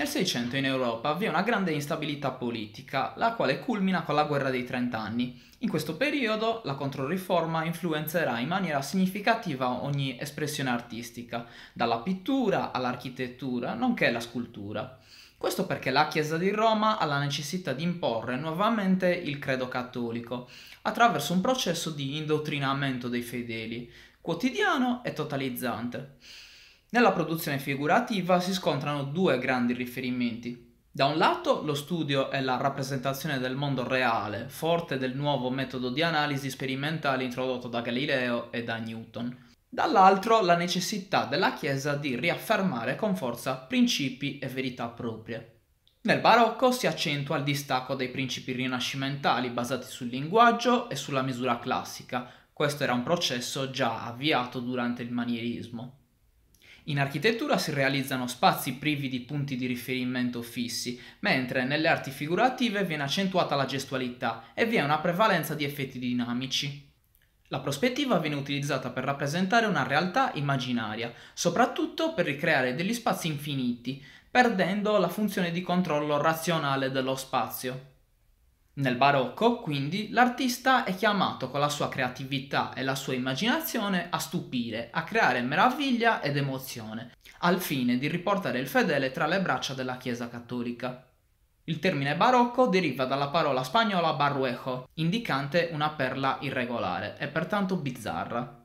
Nel Seicento in Europa vi è una grande instabilità politica, la quale culmina con la guerra dei Trent'anni. In questo periodo la Controriforma influenzerà in maniera significativa ogni espressione artistica, dalla pittura all'architettura, nonché la scultura. Questo perché la Chiesa di Roma ha la necessità di imporre nuovamente il credo cattolico, attraverso un processo di indottrinamento dei fedeli, quotidiano e totalizzante. Nella produzione figurativa si scontrano due grandi riferimenti. Da un lato lo studio è la rappresentazione del mondo reale, forte del nuovo metodo di analisi sperimentale introdotto da Galileo e da Newton. Dall'altro la necessità della Chiesa di riaffermare con forza principi e verità proprie. Nel barocco si accentua il distacco dai principi rinascimentali basati sul linguaggio e sulla misura classica. Questo era un processo già avviato durante il manierismo. In architettura si realizzano spazi privi di punti di riferimento fissi, mentre nelle arti figurative viene accentuata la gestualità e vi è una prevalenza di effetti dinamici. La prospettiva viene utilizzata per rappresentare una realtà immaginaria, soprattutto per ricreare degli spazi infiniti, perdendo la funzione di controllo razionale dello spazio. Nel barocco, quindi, l'artista è chiamato con la sua creatività e la sua immaginazione a stupire, a creare meraviglia ed emozione, al fine di riportare il fedele tra le braccia della Chiesa cattolica. Il termine barocco deriva dalla parola spagnola barruejo, indicante una perla irregolare e pertanto bizzarra.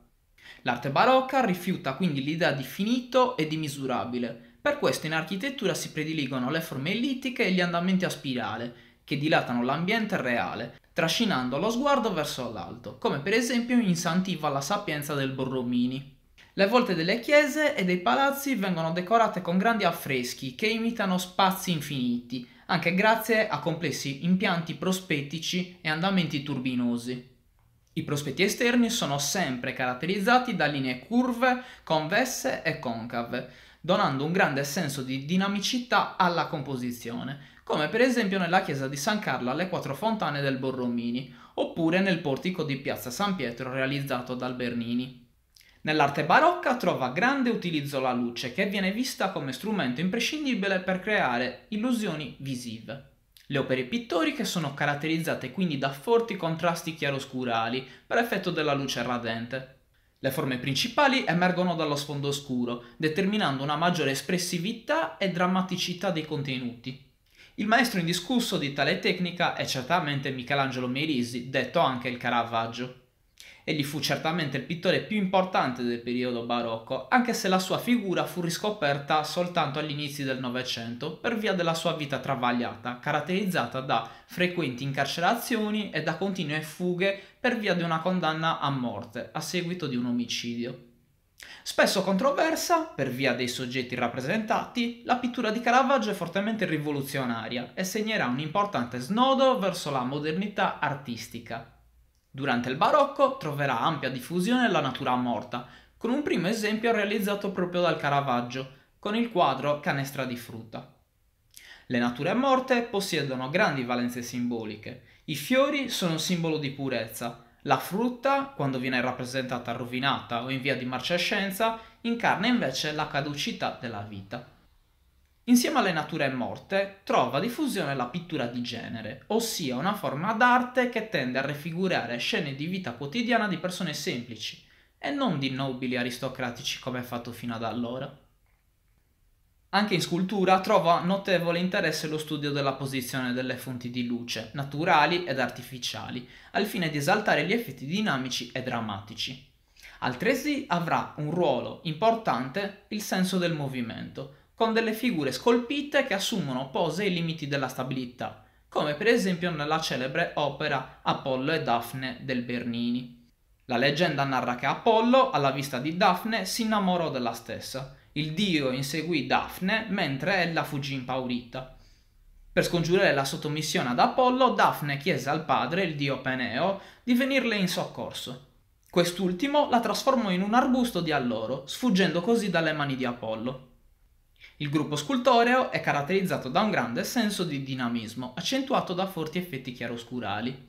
L'arte barocca rifiuta quindi l'idea di finito e di misurabile, per questo in architettura si prediligono le forme ellittiche e gli andamenti a spirale, che dilatano l'ambiente reale, trascinando lo sguardo verso l'alto, come per esempio in Santiva la sapienza del Borromini. Le volte delle chiese e dei palazzi vengono decorate con grandi affreschi che imitano spazi infiniti, anche grazie a complessi impianti prospettici e andamenti turbinosi. I prospetti esterni sono sempre caratterizzati da linee curve, convesse e concave, donando un grande senso di dinamicità alla composizione, come per esempio nella chiesa di San Carlo alle quattro fontane del Borromini, oppure nel portico di piazza San Pietro realizzato dal Bernini. Nell'arte barocca trova grande utilizzo la luce, che viene vista come strumento imprescindibile per creare illusioni visive. Le opere pittoriche sono caratterizzate quindi da forti contrasti chiaroscurali per effetto della luce radente, le forme principali emergono dallo sfondo scuro, determinando una maggiore espressività e drammaticità dei contenuti. Il maestro indiscusso di tale tecnica è certamente Michelangelo Merisi, detto anche il Caravaggio. Egli fu certamente il pittore più importante del periodo barocco, anche se la sua figura fu riscoperta soltanto agli inizi del Novecento per via della sua vita travagliata, caratterizzata da frequenti incarcerazioni e da continue fughe per via di una condanna a morte a seguito di un omicidio. Spesso controversa, per via dei soggetti rappresentati, la pittura di Caravaggio è fortemente rivoluzionaria e segnerà un importante snodo verso la modernità artistica. Durante il barocco troverà ampia diffusione la natura morta, con un primo esempio realizzato proprio dal Caravaggio, con il quadro Canestra di frutta. Le nature morte possiedono grandi valenze simboliche. I fiori sono un simbolo di purezza. La frutta, quando viene rappresentata rovinata o in via di marcescenza, incarna invece la caducità della vita. Insieme alle nature morte trova diffusione la pittura di genere, ossia una forma d'arte che tende a raffigurare scene di vita quotidiana di persone semplici e non di nobili aristocratici come è fatto fino ad allora. Anche in scultura trova notevole interesse lo studio della posizione delle fonti di luce, naturali ed artificiali, al fine di esaltare gli effetti dinamici e drammatici. Altresì avrà un ruolo importante il senso del movimento, con delle figure scolpite che assumono pose ai limiti della stabilità, come per esempio nella celebre opera Apollo e Daphne del Bernini. La leggenda narra che Apollo, alla vista di Daphne, si innamorò della stessa. Il dio inseguì Daphne mentre ella fuggì impaurita. Per scongiurare la sottomissione ad Apollo, Daphne chiese al padre, il dio Peneo, di venirle in soccorso. Quest'ultimo la trasformò in un arbusto di alloro, sfuggendo così dalle mani di Apollo. Il gruppo scultoreo è caratterizzato da un grande senso di dinamismo, accentuato da forti effetti chiaroscurali.